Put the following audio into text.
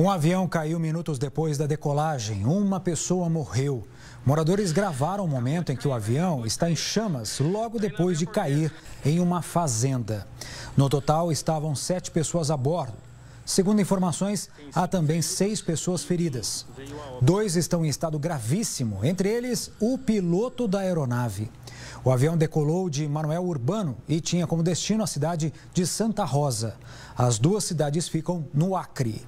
Um avião caiu minutos depois da decolagem. Uma pessoa morreu. Moradores gravaram o momento em que o avião está em chamas logo depois de cair em uma fazenda. No total, estavam sete pessoas a bordo. Segundo informações, há também seis pessoas feridas. Dois estão em estado gravíssimo, entre eles o piloto da aeronave. O avião decolou de Manuel Urbano e tinha como destino a cidade de Santa Rosa. As duas cidades ficam no Acre.